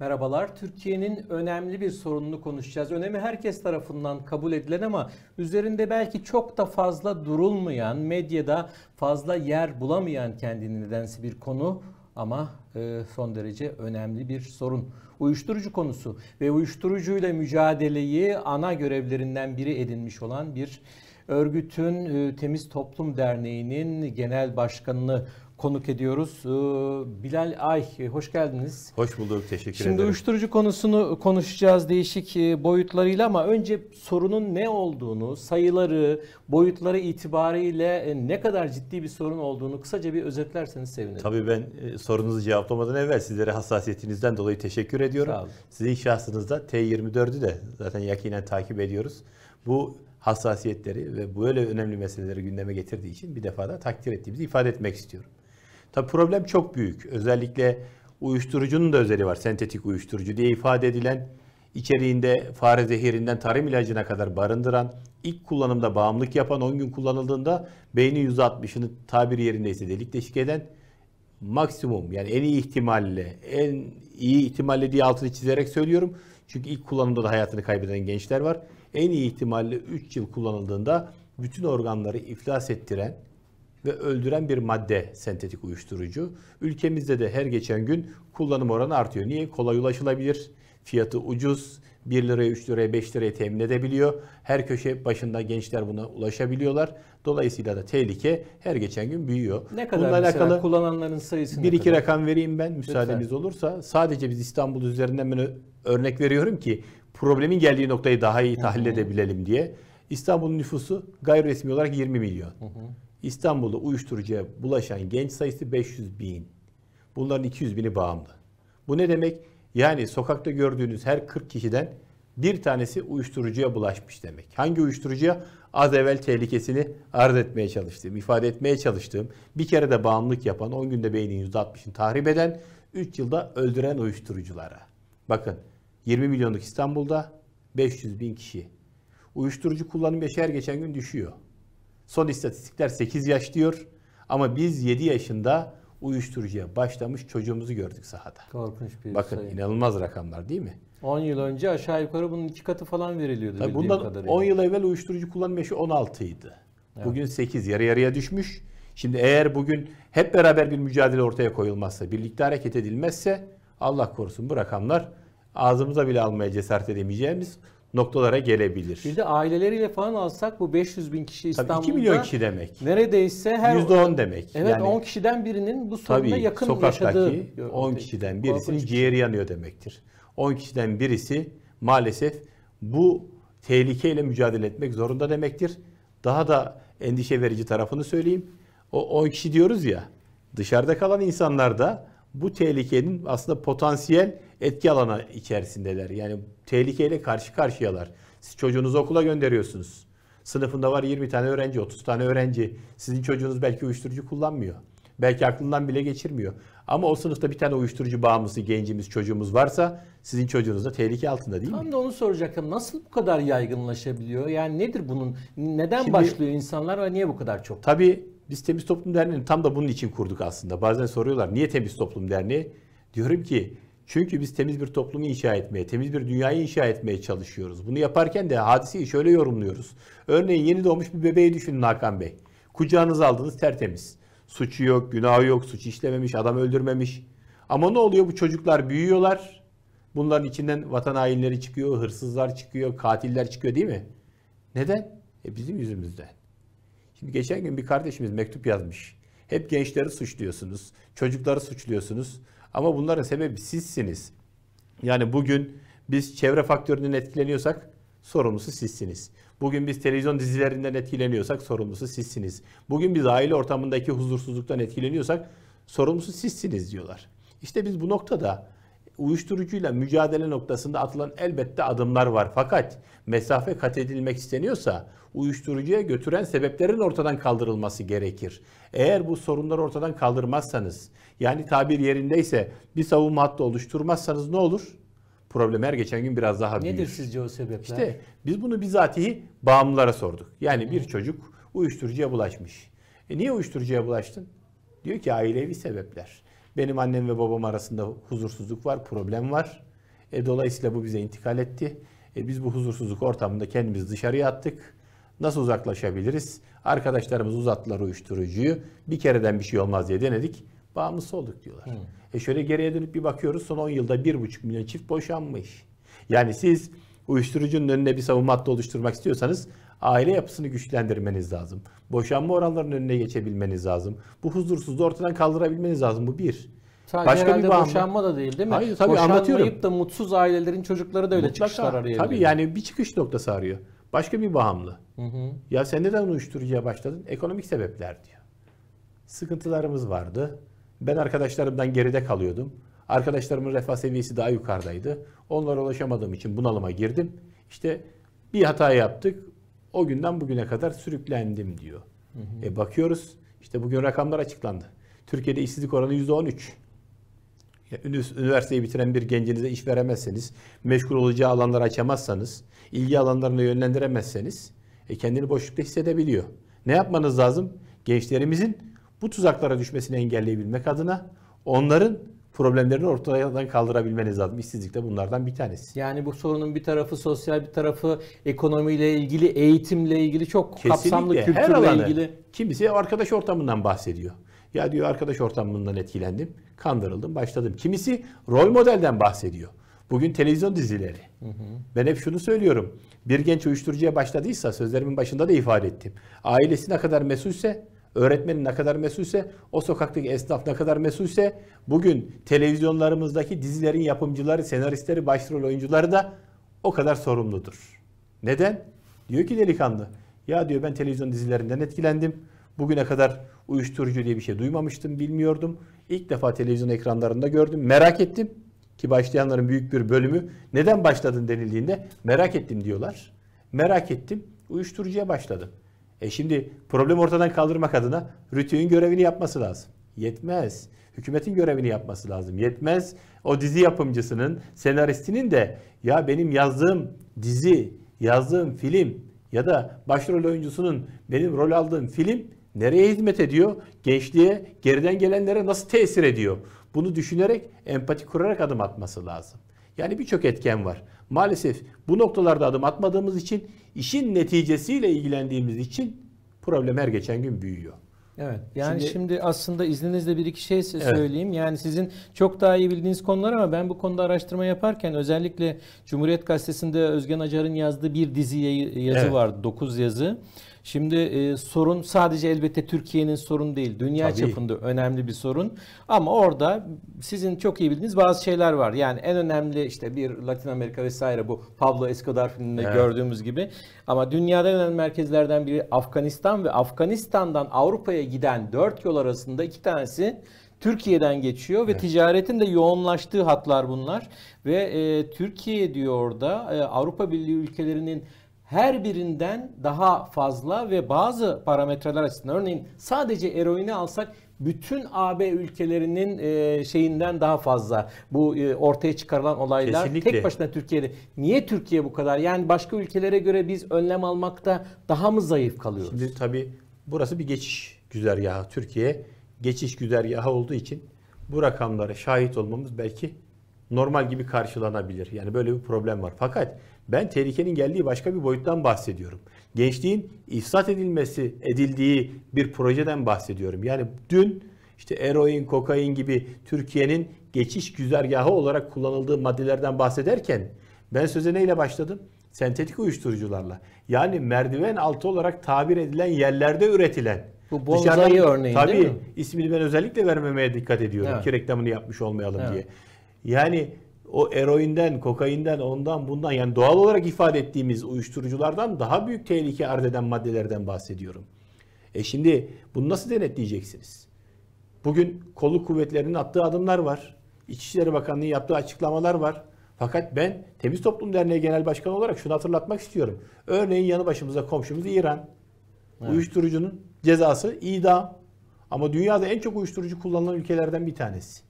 Merhabalar. Türkiye'nin önemli bir sorununu konuşacağız. Önemi herkes tarafından kabul edilen ama üzerinde belki çok da fazla durulmayan, medyada fazla yer bulamayan kendini nedense bir konu ama e, son derece önemli bir sorun. Uyuşturucu konusu ve uyuşturucuyla mücadeleyi ana görevlerinden biri edinmiş olan bir örgütün e, Temiz Toplum Derneği'nin genel başkanını konuk ediyoruz. Ee, Bilal Ay hoş geldiniz. Hoş bulduk teşekkür Şimdi ederim. Şimdi uyuşturucu konusunu konuşacağız değişik e, boyutlarıyla ama önce sorunun ne olduğunu, sayıları, boyutları itibariyle e, ne kadar ciddi bir sorun olduğunu kısaca bir özetlerseniz sevinirim. Tabii ben e, sorunuzu cevaplamadan evvel sizlere hassasiyetinizden dolayı teşekkür ediyorum. Sağ olun. Sizin şahsınızda T24'ü de zaten yakinen takip ediyoruz. Bu hassasiyetleri ve böyle önemli meseleleri gündeme getirdiği için bir defa da takdir ettiğimizi ifade etmek istiyorum. Tabi problem çok büyük. Özellikle uyuşturucunun da özeli var. Sentetik uyuşturucu diye ifade edilen içeriğinde fare zehirinden tarım ilacına kadar barındıran, ilk kullanımda bağımlılık yapan 10 gün kullanıldığında beynin %60'ını tabiri yerindeyse delik deşik eden maksimum yani en iyi ihtimalle en iyi ihtimalle diye altını çizerek söylüyorum. Çünkü ilk kullanımda da hayatını kaybeden gençler var. En iyi ihtimalle 3 yıl kullanıldığında bütün organları iflas ettiren ve öldüren bir madde sentetik uyuşturucu. Ülkemizde de her geçen gün kullanım oranı artıyor. Niye? Kolay ulaşılabilir, fiyatı ucuz, 1 liraya, 3 liraya, 5 liraya temin edebiliyor. Her köşe başında gençler buna ulaşabiliyorlar. Dolayısıyla da tehlike her geçen gün büyüyor. Ne kadar Bununla alakalı kullananların sayısı Bir iki kadar? rakam vereyim ben müsaadeniz Lütfen. olursa. Sadece biz İstanbul üzerinden ben örnek veriyorum ki problemin geldiği noktayı daha iyi tahlil edebilelim diye. İstanbul'un nüfusu gayri resmi olarak 20 milyon. Hı hı. İstanbul'da uyuşturucuya bulaşan genç sayısı 500 bin. Bunların 200 bini bağımlı. Bu ne demek? Yani sokakta gördüğünüz her 40 kişiden bir tanesi uyuşturucuya bulaşmış demek. Hangi uyuşturucuya? Az evvel tehlikesini arz etmeye çalıştığım, ifade etmeye çalıştığım, bir kere de bağımlılık yapan, 10 günde beynin %60'ını tahrip eden, 3 yılda öldüren uyuşturuculara. Bakın 20 milyonluk İstanbul'da 500 bin kişi. Uyuşturucu kullanımı her geçen gün düşüyor. Son istatistikler 8 yaş diyor. Ama biz 7 yaşında uyuşturucuya başlamış çocuğumuzu gördük sahada. Korkunç bir Bakın sayı. inanılmaz rakamlar değil mi? 10 yıl önce aşağı yukarı bunun iki katı falan veriliyordu Tabii bundan kadarıyla. 10 yıl evvel uyuşturucu kullanım yaşı 16 idi. Evet. Bugün 8 yarı yarıya düşmüş. Şimdi eğer bugün hep beraber bir mücadele ortaya koyulmazsa, birlikte hareket edilmezse Allah korusun bu rakamlar ağzımıza bile almaya cesaret edemeyeceğimiz noktalara gelebilir. Bir de aileleriyle falan alsak bu 500 bin kişi İstanbul'da. Tabii 2 milyon kişi demek. Neredeyse her... %10 demek. Evet yani, 10 kişiden birinin bu sorunla tabii, yakın sokaktaki yaşadığı. 10 kişiden birisinin şey. ciğeri yanıyor demektir. 10 kişiden birisi maalesef bu tehlikeyle mücadele etmek zorunda demektir. Daha da endişe verici tarafını söyleyeyim. O 10 kişi diyoruz ya dışarıda kalan insanlar da bu tehlikenin aslında potansiyel etki alana içerisindeler. Yani tehlikeyle karşı karşıyalar. Siz çocuğunuzu okula gönderiyorsunuz. Sınıfında var 20 tane öğrenci, 30 tane öğrenci. Sizin çocuğunuz belki uyuşturucu kullanmıyor. Belki aklından bile geçirmiyor. Ama o sınıfta bir tane uyuşturucu bağımlısı gencimiz, çocuğumuz varsa sizin çocuğunuz da tehlike altında değil Tam mi? Tam da onu soracaktım. Nasıl bu kadar yaygınlaşabiliyor? Yani nedir bunun? Neden Şimdi, başlıyor insanlar ve niye bu kadar çok? Tabii biz Temiz Toplum Derneği'ni tam da bunun için kurduk aslında. Bazen soruyorlar niye Temiz Toplum Derneği? Diyorum ki çünkü biz temiz bir toplumu inşa etmeye, temiz bir dünyayı inşa etmeye çalışıyoruz. Bunu yaparken de hadiseyi şöyle yorumluyoruz. Örneğin yeni doğmuş bir bebeği düşünün Hakan Bey. Kucağınıza aldınız tertemiz. Suçu yok, günahı yok, suç işlememiş, adam öldürmemiş. Ama ne oluyor bu çocuklar büyüyorlar. Bunların içinden vatan hainleri çıkıyor, hırsızlar çıkıyor, katiller çıkıyor değil mi? Neden? E bizim yüzümüzden. Şimdi geçen gün bir kardeşimiz mektup yazmış. Hep gençleri suçluyorsunuz, çocukları suçluyorsunuz. Ama bunların sebebi sizsiniz. Yani bugün biz çevre faktöründen etkileniyorsak sorumlusu sizsiniz. Bugün biz televizyon dizilerinden etkileniyorsak sorumlusu sizsiniz. Bugün biz aile ortamındaki huzursuzluktan etkileniyorsak sorumlusu sizsiniz diyorlar. İşte biz bu noktada uyuşturucuyla mücadele noktasında atılan elbette adımlar var. Fakat mesafe kat edilmek isteniyorsa uyuşturucuya götüren sebeplerin ortadan kaldırılması gerekir. Eğer bu sorunları ortadan kaldırmazsanız, yani tabir yerindeyse bir savunma hattı oluşturmazsanız ne olur? Problem her geçen gün biraz daha büyür. Nedir sizce o sebepler? İşte biz bunu bizatihi bağımlılara sorduk. Yani bir çocuk uyuşturucuya bulaşmış. E niye uyuşturucuya bulaştın? Diyor ki ailevi sebepler. Benim annem ve babam arasında huzursuzluk var, problem var. E, dolayısıyla bu bize intikal etti. E, biz bu huzursuzluk ortamında kendimizi dışarıya attık. Nasıl uzaklaşabiliriz? Arkadaşlarımız uzattılar uyuşturucuyu. Bir kereden bir şey olmaz diye denedik. Bağımlısı olduk diyorlar. Hmm. E şöyle geriye dönüp bir bakıyoruz son 10 yılda 1,5 milyon çift boşanmış. Yani siz uyuşturucunun önüne bir savunma hattı oluşturmak istiyorsanız aile yapısını güçlendirmeniz lazım. Boşanma oranlarının önüne geçebilmeniz lazım. Bu huzursuzluğu ortadan kaldırabilmeniz lazım. Bu bir. Sadece Başka bir bağımlı. boşanma da değil değil mi? Hayır tabii Boşanmayıp anlatıyorum. da mutsuz ailelerin çocukları da öyle Mutlaka, çıkışlar arıyor. Tabii yani bir çıkış noktası arıyor. Başka bir bağımlı. Hı hı. Ya sen neden uyuşturucuya başladın? Ekonomik sebepler diyor. Sıkıntılarımız vardı. Ben arkadaşlarımdan geride kalıyordum. Arkadaşlarımın refah seviyesi daha yukarıdaydı. Onlara ulaşamadığım için bunalıma girdim. İşte bir hata yaptık. O günden bugüne kadar sürüklendim diyor. Hı hı. E bakıyoruz İşte bugün rakamlar açıklandı. Türkiye'de işsizlik oranı %13. Ya, üniversiteyi bitiren bir gencinize iş veremezseniz, meşgul olacağı alanları açamazsanız, ilgi alanlarını yönlendiremezseniz e, kendini boşlukta hissedebiliyor. Ne yapmanız lazım? Gençlerimizin bu tuzaklara düşmesini engelleyebilmek adına onların problemlerini ortadan kaldırabilmeniz lazım. İşsizlik de bunlardan bir tanesi. Yani bu sorunun bir tarafı sosyal, bir tarafı ekonomiyle ilgili, eğitimle ilgili çok Kesinlikle. kapsamlı kültürle Her alanı, ilgili. Kimisi arkadaş ortamından bahsediyor. Ya diyor arkadaş ortamından etkilendim, kandırıldım, başladım. Kimisi rol modelden bahsediyor. Bugün televizyon dizileri. Hı hı. Ben hep şunu söylüyorum. Bir genç uyuşturucuya başladıysa sözlerimin başında da ifade ettim. Ailesi ne kadar mesulse öğretmenin ne kadar mesulse, o sokaktaki esnaf ne kadar mesulse, bugün televizyonlarımızdaki dizilerin yapımcıları, senaristleri, başrol oyuncuları da o kadar sorumludur. Neden? Diyor ki delikanlı, ya diyor ben televizyon dizilerinden etkilendim. Bugüne kadar uyuşturucu diye bir şey duymamıştım, bilmiyordum. İlk defa televizyon ekranlarında gördüm, merak ettim. Ki başlayanların büyük bir bölümü neden başladın denildiğinde merak ettim diyorlar. Merak ettim, uyuşturucuya başladım. E şimdi problem ortadan kaldırmak adına Rütü'nün görevini yapması lazım. Yetmez. Hükümetin görevini yapması lazım. Yetmez. O dizi yapımcısının, senaristinin de ya benim yazdığım dizi, yazdığım film ya da başrol oyuncusunun benim rol aldığım film nereye hizmet ediyor? Gençliğe, geriden gelenlere nasıl tesir ediyor? Bunu düşünerek, empati kurarak adım atması lazım. Yani birçok etken var. Maalesef bu noktalarda adım atmadığımız için, işin neticesiyle ilgilendiğimiz için problem her geçen gün büyüyor. Evet. Yani şimdi, şimdi aslında izninizle bir iki şey söyleyeyim. Evet. Yani sizin çok daha iyi bildiğiniz konular ama ben bu konuda araştırma yaparken özellikle Cumhuriyet Gazetesi'nde Özgen Acar'ın yazdığı bir dizi yazı evet. vardı. 9 yazı. Şimdi e, sorun sadece elbette Türkiye'nin sorun değil. Dünya Tabii. çapında önemli bir sorun. Ama orada sizin çok iyi bildiğiniz bazı şeyler var. Yani en önemli işte bir Latin Amerika vesaire bu Pablo Escobar filminde evet. gördüğümüz gibi. Ama dünyada önemli merkezlerden biri Afganistan ve Afganistan'dan Avrupa'ya giden dört yol arasında iki tanesi Türkiye'den geçiyor ve evet. ticaretin de yoğunlaştığı hatlar bunlar ve e, Türkiye diyor da e, Avrupa Birliği ülkelerinin her birinden daha fazla ve bazı parametreler açısından örneğin sadece eroini alsak bütün AB ülkelerinin e, şeyinden daha fazla bu e, ortaya çıkarılan olaylar Kesinlikle. tek başına Türkiye'de. Niye Türkiye bu kadar? Yani başka ülkelere göre biz önlem almakta daha mı zayıf kalıyoruz? Şimdi tabii burası bir geçiş güzergahı. Türkiye geçiş güzergahı olduğu için bu rakamlara şahit olmamız belki normal gibi karşılanabilir. Yani böyle bir problem var. Fakat ben tehlikenin geldiği başka bir boyuttan bahsediyorum. Gençliğin ifsat edilmesi, edildiği bir projeden bahsediyorum. Yani dün işte eroin, kokain gibi Türkiye'nin geçiş güzergahı olarak kullanıldığı maddelerden bahsederken ben söze neyle başladım? Sentetik uyuşturucularla. Yani merdiven altı olarak tabir edilen yerlerde üretilen. Bu bonsai örneği tabii, değil mi? Tabii ismini ben özellikle vermemeye dikkat ediyorum evet. ki reklamını yapmış olmayalım evet. diye. Yani o eroinden, kokainden, ondan bundan yani doğal olarak ifade ettiğimiz uyuşturuculardan daha büyük tehlike arz eden maddelerden bahsediyorum. E şimdi bunu nasıl denetleyeceksiniz? Bugün kolluk kuvvetlerinin attığı adımlar var. İçişleri Bakanlığı yaptığı açıklamalar var. Fakat ben Temiz Toplum Derneği Genel Başkanı olarak şunu hatırlatmak istiyorum. Örneğin yanı başımıza komşumuz İran. Evet. Uyuşturucunun cezası idam. Ama dünyada en çok uyuşturucu kullanılan ülkelerden bir tanesi.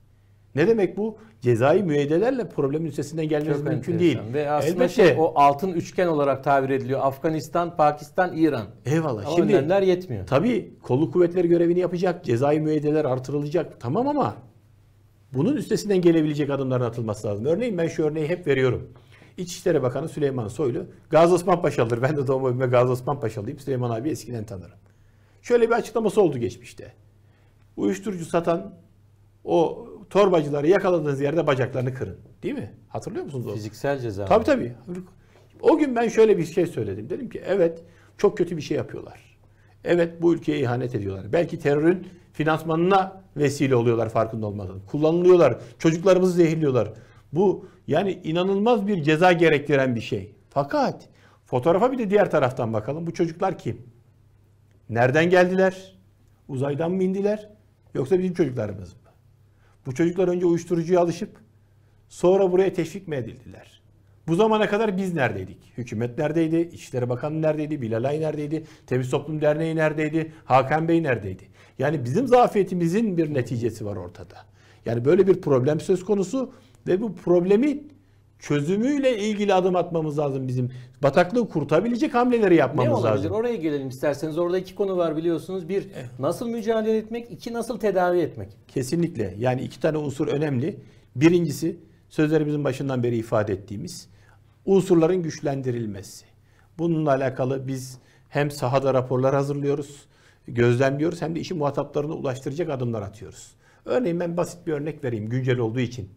Ne demek bu? Cezai müeydelerle problemin üstesinden gelmesi Çok mümkün enteresan. değil. Ve aslında Şey, o altın üçgen olarak tabir ediliyor. Afganistan, Pakistan, İran. Eyvallah. Ama Şimdi, önlemler yetmiyor. Tabii kolluk kuvvetleri görevini yapacak. Cezai müeydeler artırılacak. Tamam ama bunun üstesinden gelebilecek adımların atılması lazım. Örneğin ben şu örneği hep veriyorum. İçişleri Bakanı Süleyman Soylu Gazi Osman Paşalıdır. Ben de doğma büyüme Gazi Osman Paşalıyım. Süleyman abi eskiden tanırım. Şöyle bir açıklaması oldu geçmişte. Uyuşturucu satan o Torbacıları yakaladığınız yerde bacaklarını kırın. Değil mi? Hatırlıyor musunuz onu? Fiziksel ceza. Tabii tabii. O gün ben şöyle bir şey söyledim. Dedim ki evet çok kötü bir şey yapıyorlar. Evet bu ülkeye ihanet ediyorlar. Belki terörün finansmanına vesile oluyorlar farkında olmadan. Kullanılıyorlar. Çocuklarımızı zehirliyorlar. Bu yani inanılmaz bir ceza gerektiren bir şey. Fakat fotoğrafa bir de diğer taraftan bakalım. Bu çocuklar kim? Nereden geldiler? Uzaydan mı indiler? Yoksa bizim çocuklarımız mı? Bu çocuklar önce uyuşturucuya alışıp sonra buraya teşvik mi edildiler? Bu zamana kadar biz neredeydik? Hükümet neredeydi? İçişleri Bakanı neredeydi? Bilalay neredeydi? Temiz Toplum Derneği neredeydi? Hakan Bey neredeydi? Yani bizim zafiyetimizin bir neticesi var ortada. Yani böyle bir problem söz konusu ve bu problemi çözümüyle ilgili adım atmamız lazım bizim. Bataklığı kurtarabilecek hamleleri yapmamız lazım. Ne olabilir? Lazım. Oraya gelelim isterseniz. Orada iki konu var biliyorsunuz. Bir, nasıl mücadele etmek? iki nasıl tedavi etmek? Kesinlikle. Yani iki tane unsur önemli. Birincisi, sözlerimizin başından beri ifade ettiğimiz unsurların güçlendirilmesi. Bununla alakalı biz hem sahada raporlar hazırlıyoruz, gözlemliyoruz hem de işi muhataplarına ulaştıracak adımlar atıyoruz. Örneğin ben basit bir örnek vereyim güncel olduğu için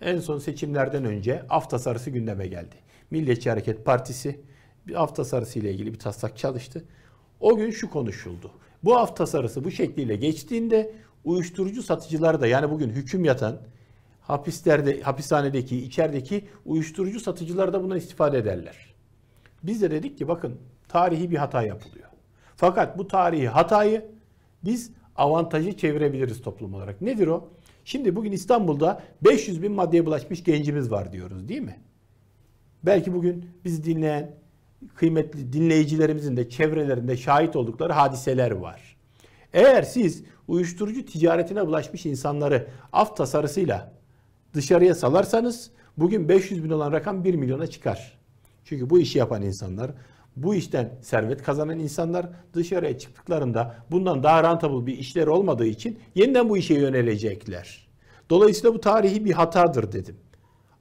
en son seçimlerden önce af tasarısı gündeme geldi. Milliyetçi Hareket Partisi bir af tasarısı ile ilgili bir taslak çalıştı. O gün şu konuşuldu. Bu af tasarısı bu şekliyle geçtiğinde uyuşturucu satıcılar da yani bugün hüküm yatan hapislerde, hapishanedeki, içerideki uyuşturucu satıcılar da bundan istifade ederler. Biz de dedik ki bakın tarihi bir hata yapılıyor. Fakat bu tarihi hatayı biz avantajı çevirebiliriz toplum olarak. Nedir o? Şimdi bugün İstanbul'da 500 bin maddeye bulaşmış gencimiz var diyoruz değil mi? Belki bugün bizi dinleyen kıymetli dinleyicilerimizin de çevrelerinde şahit oldukları hadiseler var. Eğer siz uyuşturucu ticaretine bulaşmış insanları af tasarısıyla dışarıya salarsanız bugün 500 bin olan rakam 1 milyona çıkar. Çünkü bu işi yapan insanlar bu işten servet kazanan insanlar dışarıya çıktıklarında bundan daha rentable bir işler olmadığı için yeniden bu işe yönelecekler. Dolayısıyla bu tarihi bir hatadır dedim.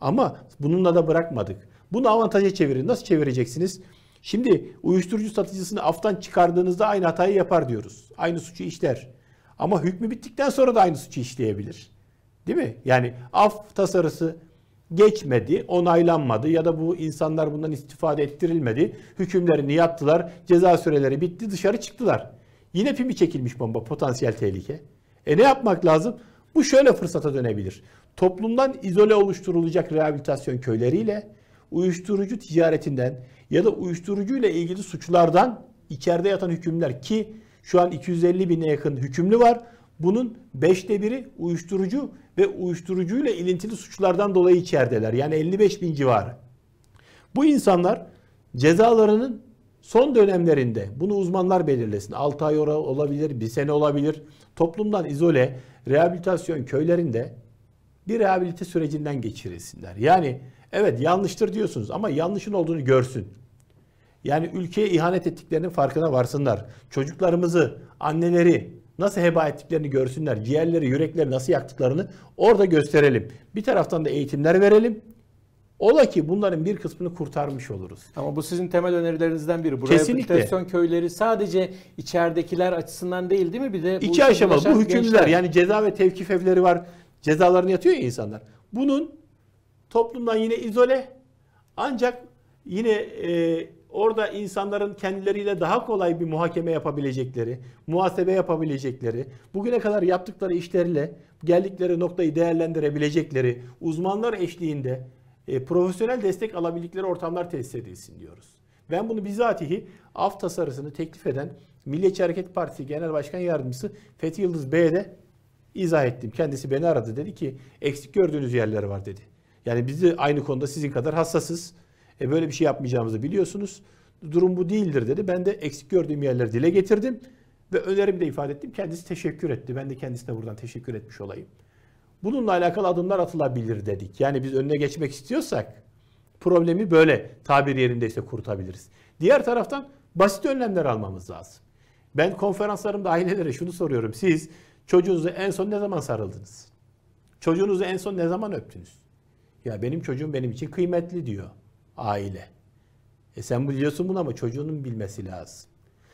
Ama bununla da bırakmadık. Bunu avantaja çevirin. Nasıl çevireceksiniz? Şimdi uyuşturucu satıcısını aftan çıkardığınızda aynı hatayı yapar diyoruz. Aynı suçu işler. Ama hükmü bittikten sonra da aynı suçu işleyebilir. Değil mi? Yani af tasarısı geçmedi, onaylanmadı ya da bu insanlar bundan istifade ettirilmedi. Hükümlerini yattılar, ceza süreleri bitti, dışarı çıktılar. Yine pimi çekilmiş bomba, potansiyel tehlike. E ne yapmak lazım? Bu şöyle fırsata dönebilir. Toplumdan izole oluşturulacak rehabilitasyon köyleriyle uyuşturucu ticaretinden ya da uyuşturucuyla ilgili suçlardan içeride yatan hükümler ki şu an 250 bine yakın hükümlü var. Bunun beşte biri uyuşturucu ve uyuşturucuyla ilintili suçlardan dolayı içerideler. Yani 55 bin civarı. Bu insanlar cezalarının son dönemlerinde bunu uzmanlar belirlesin. 6 ay olabilir, 1 sene olabilir. Toplumdan izole, rehabilitasyon köylerinde bir rehabilite sürecinden geçirilsinler. Yani evet yanlıştır diyorsunuz ama yanlışın olduğunu görsün. Yani ülkeye ihanet ettiklerinin farkına varsınlar. Çocuklarımızı, anneleri, nasıl heba ettiklerini görsünler. Ciğerleri, yürekleri nasıl yaktıklarını orada gösterelim. Bir taraftan da eğitimler verelim. Ola ki bunların bir kısmını kurtarmış oluruz. Ama bu sizin temel önerilerinizden biri. Bu Kesinlikle. rehabilitasyon köyleri sadece içeridekiler açısından değil değil mi? Bir de bu İki aşama bu hükümlüler gençler... yani ceza ve tevkif evleri var. Cezalarını yatıyor ya insanlar. Bunun toplumdan yine izole ancak yine e, Orada insanların kendileriyle daha kolay bir muhakeme yapabilecekleri, muhasebe yapabilecekleri, bugüne kadar yaptıkları işlerle geldikleri noktayı değerlendirebilecekleri uzmanlar eşliğinde e, profesyonel destek alabildikleri ortamlar tesis edilsin diyoruz. Ben bunu bizatihi af tasarısını teklif eden Milliyetçi Hareket Partisi Genel Başkan Yardımcısı Fethi Yıldız Bey'e de izah ettim. Kendisi beni aradı dedi ki eksik gördüğünüz yerler var dedi. Yani biz de aynı konuda sizin kadar hassasız. E böyle bir şey yapmayacağımızı biliyorsunuz. Durum bu değildir dedi. Ben de eksik gördüğüm yerleri dile getirdim ve önerimi de ifade ettim. Kendisi teşekkür etti. Ben de kendisine buradan teşekkür etmiş olayım. Bununla alakalı adımlar atılabilir dedik. Yani biz önüne geçmek istiyorsak problemi böyle tabir yerindeyse kurtabiliriz. Diğer taraftan basit önlemler almamız lazım. Ben konferanslarımda ailelere şunu soruyorum. Siz çocuğunuzu en son ne zaman sarıldınız? Çocuğunuzu en son ne zaman öptünüz? Ya benim çocuğum benim için kıymetli diyor aile. E sen biliyorsun bunu ama çocuğunun bilmesi lazım.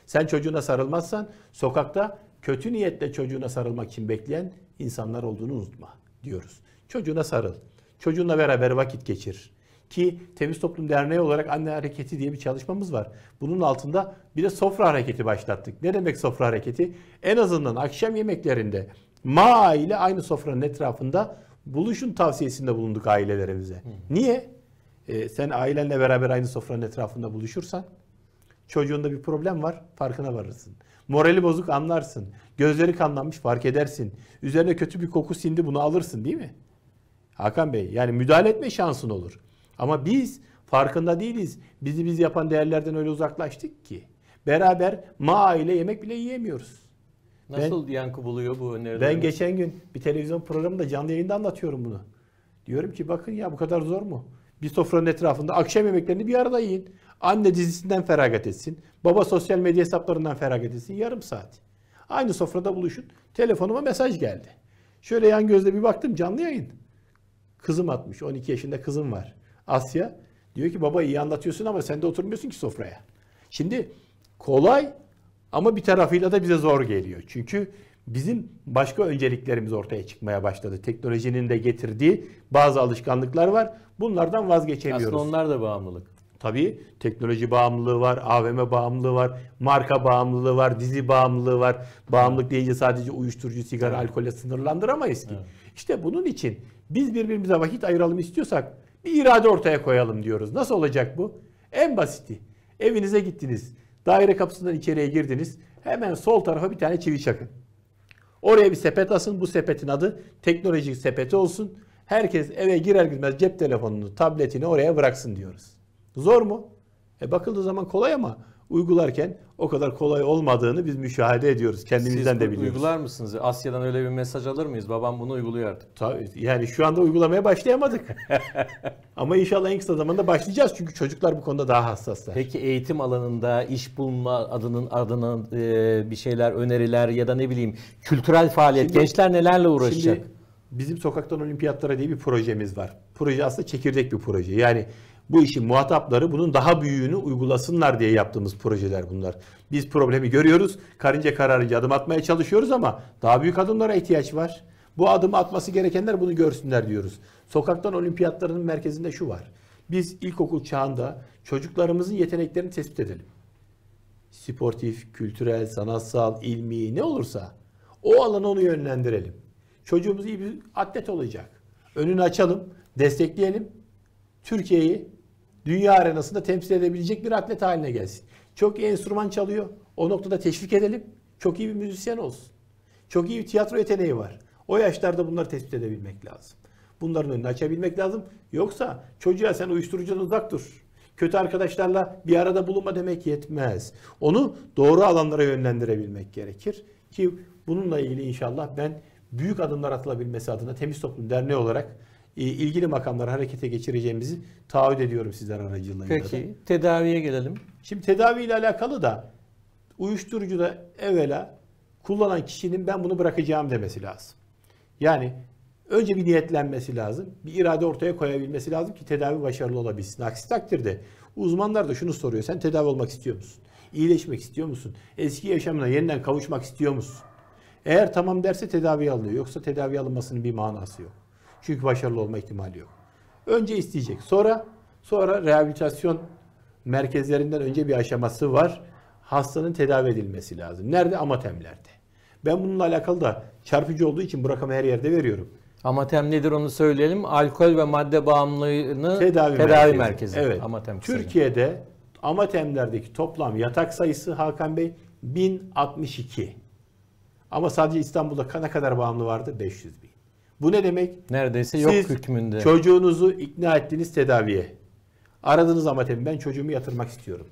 Sen çocuğuna sarılmazsan sokakta kötü niyetle çocuğuna sarılmak için bekleyen insanlar olduğunu unutma diyoruz. Çocuğuna sarıl. Çocuğunla beraber vakit geçir. Ki Temiz Toplum Derneği olarak anne hareketi diye bir çalışmamız var. Bunun altında bir de sofra hareketi başlattık. Ne demek sofra hareketi? En azından akşam yemeklerinde ma aile aynı sofranın etrafında buluşun tavsiyesinde bulunduk ailelerimize. Niye? Ee, sen ailenle beraber aynı sofranın etrafında buluşursan çocuğunda bir problem var farkına varırsın. Morali bozuk anlarsın. Gözleri kanlanmış fark edersin. Üzerine kötü bir koku sindi bunu alırsın değil mi? Hakan Bey yani müdahale etme şansın olur. Ama biz farkında değiliz. Bizi biz yapan değerlerden öyle uzaklaştık ki. Beraber ma yemek bile yiyemiyoruz. Nasıl ben, yankı buluyor bu öneriler? Ben geçen gün bir televizyon programında canlı yayında anlatıyorum bunu. Diyorum ki bakın ya bu kadar zor mu? Bir sofranın etrafında akşam yemeklerini bir arada yiyin. Anne dizisinden feragat etsin. Baba sosyal medya hesaplarından feragat etsin. Yarım saat. Aynı sofrada buluşun. Telefonuma mesaj geldi. Şöyle yan gözle bir baktım canlı yayın. Kızım atmış. 12 yaşında kızım var. Asya. Diyor ki baba iyi anlatıyorsun ama sen de oturmuyorsun ki sofraya. Şimdi kolay ama bir tarafıyla da bize zor geliyor. Çünkü bizim başka önceliklerimiz ortaya çıkmaya başladı. Teknolojinin de getirdiği bazı alışkanlıklar var. Bunlardan vazgeçemiyoruz. Aslında onlar da bağımlılık. Tabii teknoloji bağımlılığı var, AVM bağımlılığı var, marka bağımlılığı var, dizi bağımlılığı var. Bağımlılık deyince sadece uyuşturucu, sigara, evet. alkolle sınırlandıramayız ki. Evet. İşte bunun için biz birbirimize vakit ayıralım istiyorsak bir irade ortaya koyalım diyoruz. Nasıl olacak bu? En basiti. Evinize gittiniz. Daire kapısından içeriye girdiniz. Hemen sol tarafa bir tane çivi çakın. Oraya bir sepet asın. Bu sepetin adı teknolojik sepeti olsun. Herkes eve girer girmez cep telefonunu, tabletini oraya bıraksın diyoruz. Zor mu? E bakıldığı zaman kolay ama uygularken o kadar kolay olmadığını biz müşahede ediyoruz. Kendimizden Siz de biliyoruz. uygular mısınız? Asya'dan öyle bir mesaj alır mıyız? Babam bunu uyguluyor artık. Tabii. Yani şu anda uygulamaya başlayamadık. Ama inşallah en kısa zamanda başlayacağız. Çünkü çocuklar bu konuda daha hassaslar. Peki eğitim alanında iş bulma adının adının e, bir şeyler, öneriler ya da ne bileyim kültürel faaliyet. Şimdi, Gençler nelerle uğraşacak? Şimdi bizim Sokaktan Olimpiyatlara diye bir projemiz var. Proje aslında çekirdek bir proje. Yani bu işin muhatapları bunun daha büyüğünü uygulasınlar diye yaptığımız projeler bunlar. Biz problemi görüyoruz. Karınca kararınca adım atmaya çalışıyoruz ama daha büyük adımlara ihtiyaç var. Bu adımı atması gerekenler bunu görsünler diyoruz. Sokaktan olimpiyatlarının merkezinde şu var. Biz ilkokul çağında çocuklarımızın yeteneklerini tespit edelim. Sportif, kültürel, sanatsal, ilmi ne olursa o alana onu yönlendirelim. Çocuğumuz iyi bir atlet olacak. Önünü açalım, destekleyelim. Türkiye'yi dünya arenasında temsil edebilecek bir atlet haline gelsin. Çok iyi enstrüman çalıyor. O noktada teşvik edelim. Çok iyi bir müzisyen olsun. Çok iyi bir tiyatro yeteneği var. O yaşlarda bunları tespit edebilmek lazım. Bunların önünü açabilmek lazım. Yoksa çocuğa sen uyuşturucudan uzak dur. Kötü arkadaşlarla bir arada bulunma demek yetmez. Onu doğru alanlara yönlendirebilmek gerekir. Ki bununla ilgili inşallah ben büyük adımlar atılabilmesi adına Temiz Toplum Derneği olarak e, ilgili makamları harekete geçireceğimizi taahhüt ediyorum sizler aracılığıyla. Peki da. tedaviye gelelim. Şimdi tedavi ile alakalı da uyuşturucu da evvela kullanan kişinin ben bunu bırakacağım demesi lazım. Yani önce bir niyetlenmesi lazım. Bir irade ortaya koyabilmesi lazım ki tedavi başarılı olabilsin. Aksi takdirde uzmanlar da şunu soruyor. Sen tedavi olmak istiyor musun? İyileşmek istiyor musun? Eski yaşamına yeniden kavuşmak istiyor musun? Eğer tamam derse tedavi alınıyor. Yoksa tedavi alınmasının bir manası yok. Çünkü başarılı olma ihtimali yok. Önce isteyecek. Sonra sonra rehabilitasyon merkezlerinden önce bir aşaması var. Hastanın tedavi edilmesi lazım. Nerede? Amatemlerde. Ben bununla alakalı da çarpıcı olduğu için bu rakamı her yerde veriyorum. Amatem nedir onu söyleyelim. Alkol ve madde bağımlılığını tedavi, tedavi merkezi. merkezi. Evet. Amatem Türkiye'de amatemlerdeki toplam yatak sayısı Hakan Bey 1062. Ama sadece İstanbul'da ne kadar bağımlı vardı? 500 bin. Bu ne demek? Neredeyse Siz yok hükmünde. çocuğunuzu ikna ettiğiniz tedaviye. Aradınız ama tabii ben çocuğumu yatırmak istiyorum.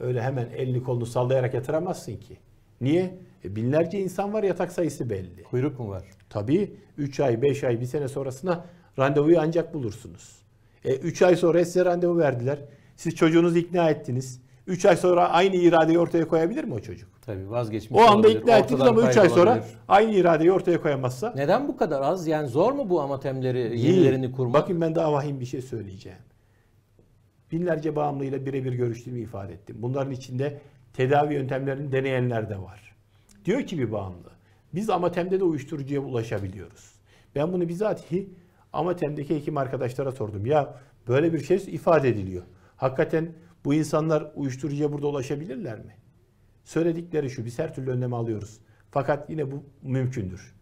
Öyle hemen elini kolunu sallayarak yatıramazsın ki. Niye? E binlerce insan var yatak sayısı belli. Kuyruk mu var? Tabii 3 ay, 5 ay, 1 sene sonrasına randevuyu ancak bulursunuz. E, 3 ay sonra size randevu verdiler. Siz çocuğunuzu ikna ettiniz. 3 ay sonra aynı iradeyi ortaya koyabilir mi o çocuk? Tabii vazgeçmiş O anda olabilir. ikna ettiniz ama 3 ay sonra aynı iradeyi ortaya koyamazsa. Neden bu kadar az? Yani zor mu bu amatemleri yenilerini kurmak? Bakın ben daha vahim bir şey söyleyeceğim. Binlerce bağımlıyla birebir görüştüğümü ifade ettim. Bunların içinde tedavi yöntemlerini deneyenler de var. Diyor ki bir bağımlı. Biz amatemde de uyuşturucuya ulaşabiliyoruz. Ben bunu bizatihi amatemdeki hekim arkadaşlara sordum. Ya böyle bir şey ifade ediliyor. Hakikaten bu insanlar uyuşturucuya burada ulaşabilirler mi? Söyledikleri şu, biz her türlü önlemi alıyoruz. Fakat yine bu mümkündür.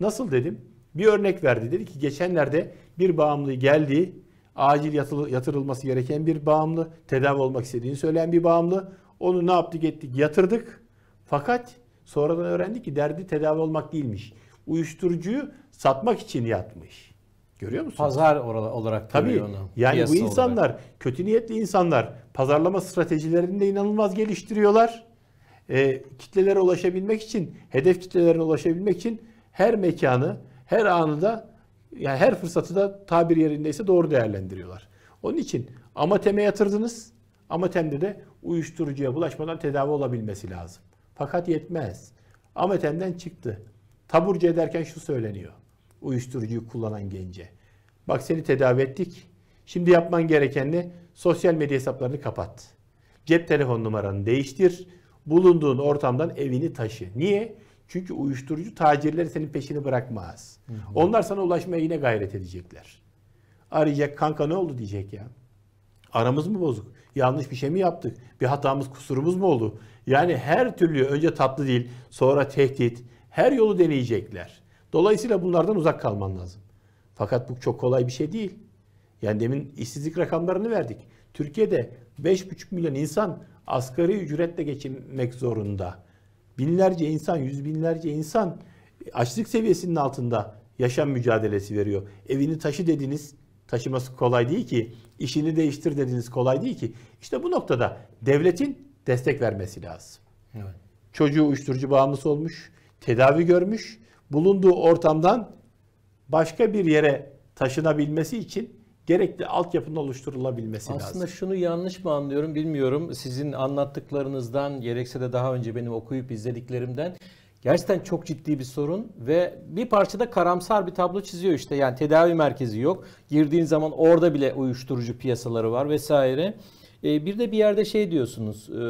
Nasıl dedim? Bir örnek verdi. Dedi ki geçenlerde bir bağımlı geldi, acil yatırılması gereken bir bağımlı, tedavi olmak istediğini söyleyen bir bağımlı. Onu ne yaptık ettik yatırdık. Fakat sonradan öğrendik ki derdi tedavi olmak değilmiş. Uyuşturucuyu satmak için yatmış. Görüyor musun? Pazar olarak tabii onu. Yani Piyasa bu insanlar olarak. kötü niyetli insanlar pazarlama stratejilerini de inanılmaz geliştiriyorlar. E, kitlelere ulaşabilmek için, hedef kitlelerine ulaşabilmek için her mekanı, her anı da yani her fırsatı da tabir yerindeyse doğru değerlendiriyorlar. Onun için amateme yatırdınız. Amatemde de uyuşturucuya bulaşmadan tedavi olabilmesi lazım. Fakat yetmez. Amatemden çıktı. Taburcu ederken şu söyleniyor uyuşturucuyu kullanan gence. Bak seni tedavi ettik. Şimdi yapman gereken ne? Sosyal medya hesaplarını kapat. Cep telefon numaranı değiştir. Bulunduğun ortamdan evini taşı. Niye? Çünkü uyuşturucu tacirleri senin peşini bırakmaz. Hı hı. Onlar sana ulaşmaya yine gayret edecekler. Arayacak kanka ne oldu diyecek ya. Aramız mı bozuk? Yanlış bir şey mi yaptık? Bir hatamız kusurumuz mu oldu? Yani her türlü önce tatlı değil sonra tehdit her yolu deneyecekler. Dolayısıyla bunlardan uzak kalman lazım. Fakat bu çok kolay bir şey değil. Yani demin işsizlik rakamlarını verdik. Türkiye'de 5,5 milyon insan asgari ücretle geçinmek zorunda. Binlerce insan, yüz binlerce insan açlık seviyesinin altında yaşam mücadelesi veriyor. Evini taşı dediniz, taşıması kolay değil ki. İşini değiştir dediniz kolay değil ki. İşte bu noktada devletin destek vermesi lazım. Evet. Çocuğu uyuşturucu bağımlısı olmuş, tedavi görmüş, bulunduğu ortamdan başka bir yere taşınabilmesi için gerekli altyapının oluşturulabilmesi Aslında lazım. Aslında şunu yanlış mı anlıyorum bilmiyorum. Sizin anlattıklarınızdan gerekse de daha önce benim okuyup izlediklerimden gerçekten çok ciddi bir sorun ve bir parçada karamsar bir tablo çiziyor işte. Yani tedavi merkezi yok. Girdiğin zaman orada bile uyuşturucu piyasaları var vesaire. Ee, bir de bir yerde şey diyorsunuz. E,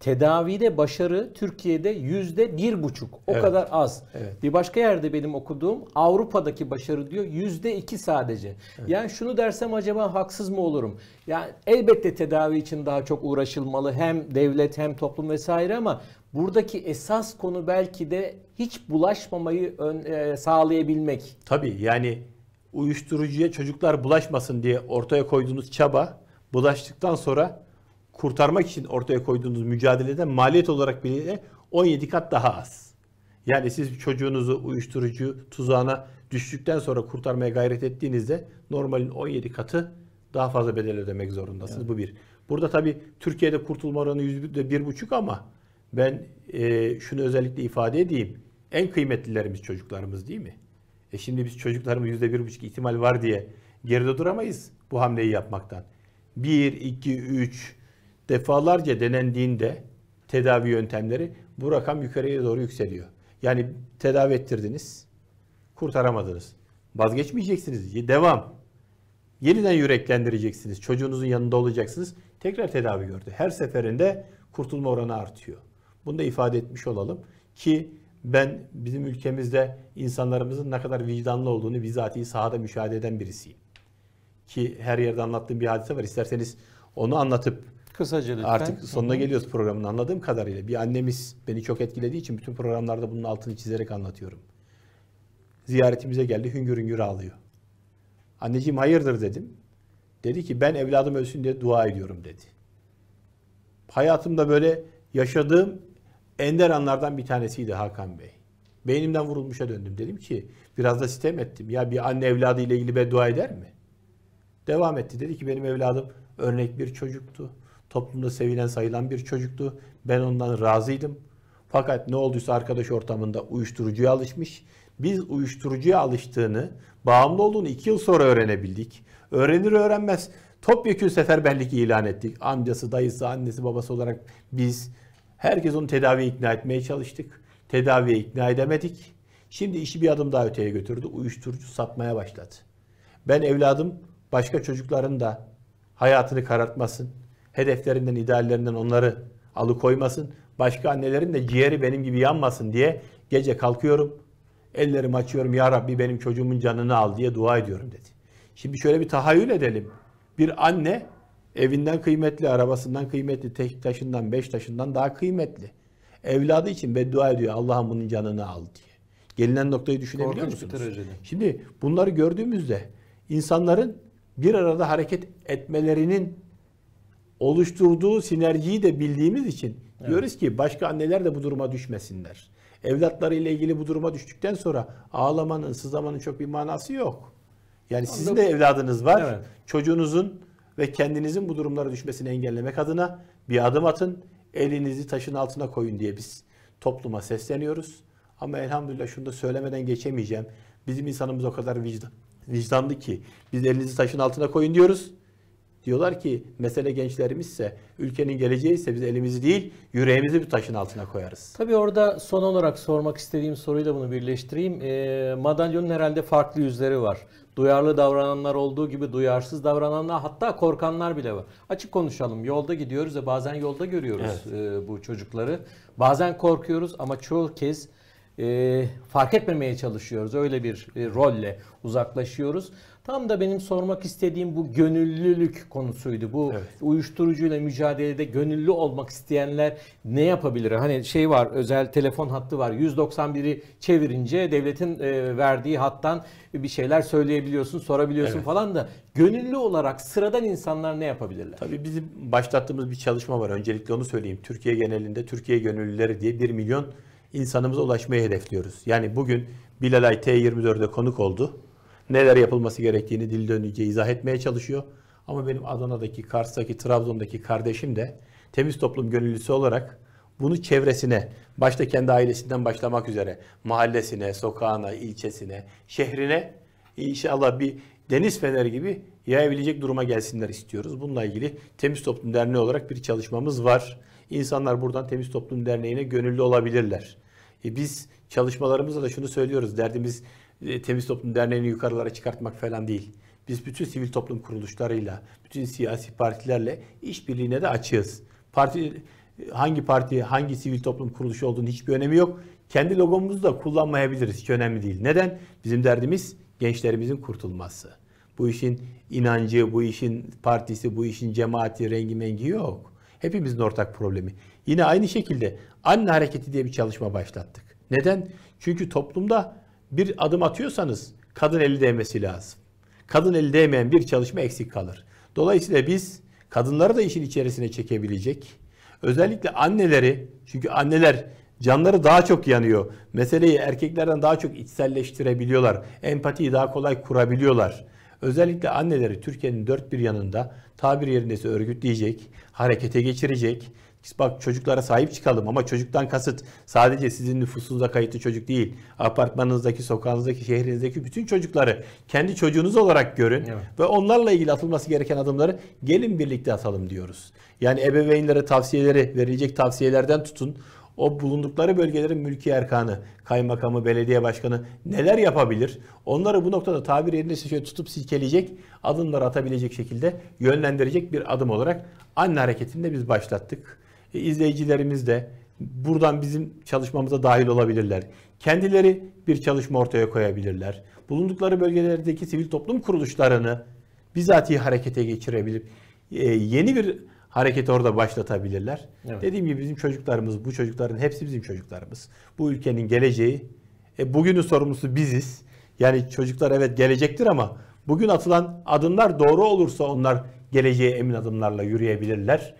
Tedavide başarı Türkiye'de yüzde bir buçuk. O evet. kadar az. Evet. Bir başka yerde benim okuduğum Avrupa'daki başarı diyor yüzde iki sadece. Evet. Yani şunu dersem acaba haksız mı olurum? Yani elbette tedavi için daha çok uğraşılmalı hem devlet hem toplum vesaire ama buradaki esas konu belki de hiç bulaşmamayı ön, e, sağlayabilmek. Tabii yani uyuşturucuya çocuklar bulaşmasın diye ortaya koyduğunuz çaba bulaştıktan sonra kurtarmak için ortaya koyduğunuz mücadelede maliyet olarak bile 17 kat daha az. Yani siz çocuğunuzu uyuşturucu tuzağına düştükten sonra kurtarmaya gayret ettiğinizde normalin 17 katı daha fazla bedel ödemek zorundasınız. Yani. Bu bir. Burada tabii Türkiye'de kurtulma oranı bir buçuk ama ben e, şunu özellikle ifade edeyim. En kıymetlilerimiz çocuklarımız değil mi? E şimdi biz çocuklarımız bir buçuk ihtimal var diye geride duramayız bu hamleyi yapmaktan. 1, 2, 3, defalarca denendiğinde tedavi yöntemleri bu rakam yukarıya doğru yükseliyor. Yani tedavi ettirdiniz, kurtaramadınız. Vazgeçmeyeceksiniz. Devam. Yeniden yüreklendireceksiniz. Çocuğunuzun yanında olacaksınız. Tekrar tedavi gördü. Her seferinde kurtulma oranı artıyor. Bunu da ifade etmiş olalım ki ben bizim ülkemizde insanlarımızın ne kadar vicdanlı olduğunu bizatihi sahada müşahede eden birisiyim. Ki her yerde anlattığım bir hadise var. İsterseniz onu anlatıp Kısaca lütfen. Artık sonuna geliyoruz programın anladığım kadarıyla. Bir annemiz beni çok etkilediği için bütün programlarda bunun altını çizerek anlatıyorum. Ziyaretimize geldi hüngür hüngür ağlıyor. Anneciğim hayırdır dedim. Dedi ki ben evladım ölsün diye dua ediyorum dedi. Hayatımda böyle yaşadığım ender anlardan bir tanesiydi Hakan Bey. Beynimden vurulmuşa döndüm. Dedim ki biraz da sitem ettim. Ya bir anne evladı ile ilgili dua eder mi? Devam etti. Dedi ki benim evladım örnek bir çocuktu toplumda sevilen sayılan bir çocuktu. Ben ondan razıydım. Fakat ne olduysa arkadaş ortamında uyuşturucuya alışmış. Biz uyuşturucuya alıştığını, bağımlı olduğunu iki yıl sonra öğrenebildik. Öğrenir öğrenmez topyekun seferberlik ilan ettik. Amcası, dayısı, annesi, babası olarak biz herkes onu tedaviye ikna etmeye çalıştık. Tedaviye ikna edemedik. Şimdi işi bir adım daha öteye götürdü. Uyuşturucu satmaya başladı. Ben evladım başka çocukların da hayatını karartmasın hedeflerinden, ideallerinden onları alıkoymasın. Başka annelerin de ciğeri benim gibi yanmasın diye gece kalkıyorum, ellerimi açıyorum. Ya Rabbi benim çocuğumun canını al diye dua ediyorum dedi. Şimdi şöyle bir tahayyül edelim. Bir anne evinden kıymetli, arabasından kıymetli, tek taşından, beş taşından daha kıymetli. Evladı için beddua ediyor Allah'ım bunun canını al diye. Gelinen noktayı düşünebiliyor Korkunç musunuz? Şimdi bunları gördüğümüzde insanların bir arada hareket etmelerinin oluşturduğu sinerjiyi de bildiğimiz için evet. diyoruz ki başka anneler de bu duruma düşmesinler. Evlatlarıyla ilgili bu duruma düştükten sonra ağlamanın, sızlamanın çok bir manası yok. Yani Anladım. sizin de evladınız var. Evet. Çocuğunuzun ve kendinizin bu durumlara düşmesini engellemek adına bir adım atın, elinizi taşın altına koyun diye biz topluma sesleniyoruz. Ama elhamdülillah şunu da söylemeden geçemeyeceğim. Bizim insanımız o kadar vicdan, vicdanlı ki biz elinizi taşın altına koyun diyoruz. Diyorlar ki mesele gençlerimizse, ülkenin geleceği ise biz elimizi değil yüreğimizi bir taşın altına koyarız. Tabii orada son olarak sormak istediğim soruyu da bunu birleştireyim. E, madalyonun herhalde farklı yüzleri var. Duyarlı davrananlar olduğu gibi duyarsız davrananlar hatta korkanlar bile var. Açık konuşalım yolda gidiyoruz ve bazen yolda görüyoruz evet. e, bu çocukları. Bazen korkuyoruz ama çoğu kez e, fark etmemeye çalışıyoruz. Öyle bir e, rolle uzaklaşıyoruz. Tam da benim sormak istediğim bu gönüllülük konusuydu. Bu evet. uyuşturucuyla mücadelede gönüllü olmak isteyenler ne yapabilir? Hani şey var özel telefon hattı var. 191'i çevirince devletin e, verdiği hattan bir şeyler söyleyebiliyorsun, sorabiliyorsun evet. falan da gönüllü olarak sıradan insanlar ne yapabilirler? Tabii bizim başlattığımız bir çalışma var. Öncelikle onu söyleyeyim. Türkiye genelinde Türkiye gönüllüleri diye 1 milyon insanımıza ulaşmayı hedefliyoruz. Yani bugün Bilalay T24'de konuk oldu neler yapılması gerektiğini dil dönünce izah etmeye çalışıyor. Ama benim Adana'daki, Kars'taki, Trabzon'daki kardeşim de temiz toplum gönüllüsü olarak bunu çevresine, başta kendi ailesinden başlamak üzere mahallesine, sokağına, ilçesine, şehrine inşallah bir deniz feneri gibi yayabilecek duruma gelsinler istiyoruz. Bununla ilgili Temiz Toplum Derneği olarak bir çalışmamız var. İnsanlar buradan Temiz Toplum Derneği'ne gönüllü olabilirler. E biz çalışmalarımızda da şunu söylüyoruz. Derdimiz e, temiz Toplum Derneği'ni yukarılara çıkartmak falan değil. Biz bütün sivil toplum kuruluşlarıyla, bütün siyasi partilerle işbirliğine de açığız. Parti hangi parti, hangi sivil toplum kuruluşu olduğunu hiçbir önemi yok. Kendi logomuzu da kullanmayabiliriz. Hiç önemli değil. Neden? Bizim derdimiz gençlerimizin kurtulması. Bu işin inancı, bu işin partisi, bu işin cemaati, rengi mengi yok. Hepimizin ortak problemi. Yine aynı şekilde anne hareketi diye bir çalışma başlattık. Neden? Çünkü toplumda bir adım atıyorsanız kadın eli değmesi lazım. Kadın eli değmeyen bir çalışma eksik kalır. Dolayısıyla biz kadınları da işin içerisine çekebilecek. Özellikle anneleri çünkü anneler canları daha çok yanıyor. Meseleyi erkeklerden daha çok içselleştirebiliyorlar. Empatiyi daha kolay kurabiliyorlar. Özellikle anneleri Türkiye'nin dört bir yanında tabir yerindeyse örgütleyecek, harekete geçirecek, Bak çocuklara sahip çıkalım ama çocuktan kasıt sadece sizin nüfusunuza kayıtlı çocuk değil. Apartmanınızdaki, sokağınızdaki, şehrinizdeki bütün çocukları kendi çocuğunuz olarak görün evet. ve onlarla ilgili atılması gereken adımları gelin birlikte atalım diyoruz. Yani ebeveynlere tavsiyeleri, verilecek tavsiyelerden tutun o bulundukları bölgelerin mülki erkanı, kaymakamı, belediye başkanı neler yapabilir? Onları bu noktada tabir yerine şöyle tutup silkeleyecek, adımlar atabilecek şekilde yönlendirecek bir adım olarak anne hareketini de biz başlattık. E, izleyicilerimiz de buradan bizim çalışmamıza dahil olabilirler. Kendileri bir çalışma ortaya koyabilirler. Bulundukları bölgelerdeki sivil toplum kuruluşlarını bizatihi harekete geçirebilip e, yeni bir hareketi orada başlatabilirler. Evet. Dediğim gibi bizim çocuklarımız, bu çocukların hepsi bizim çocuklarımız. Bu ülkenin geleceği, e, bugünün sorumlusu biziz. Yani çocuklar evet gelecektir ama bugün atılan adımlar doğru olursa onlar geleceğe emin adımlarla yürüyebilirler.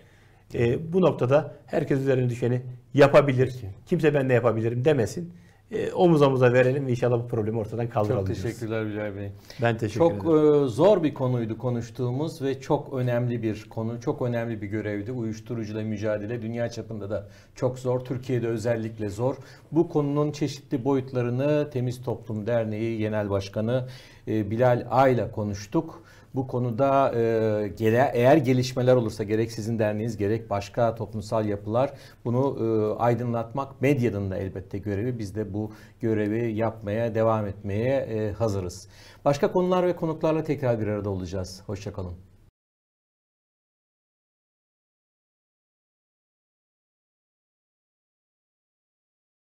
E, bu noktada herkes üzerine düşeni yapabilir. Peki. Kimse ben de yapabilirim demesin. E, omuz omuza verelim inşallah bu problemi ortadan kaldıralım. Çok teşekkürler Bilal Bey. Ben teşekkür çok, ederim. Çok e, zor bir konuydu konuştuğumuz ve çok önemli bir konu, çok önemli bir görevdi. Uyuşturucuyla mücadele dünya çapında da çok zor, Türkiye'de özellikle zor. Bu konunun çeşitli boyutlarını Temiz Toplum Derneği Genel Başkanı e, Bilal A ile konuştuk. Bu konuda e, eğer gelişmeler olursa gerek sizin derneğiniz gerek başka toplumsal yapılar bunu e, aydınlatmak medyanın da elbette görevi. Biz de bu görevi yapmaya devam etmeye e, hazırız. Başka konular ve konuklarla tekrar bir arada olacağız. Hoşçakalın.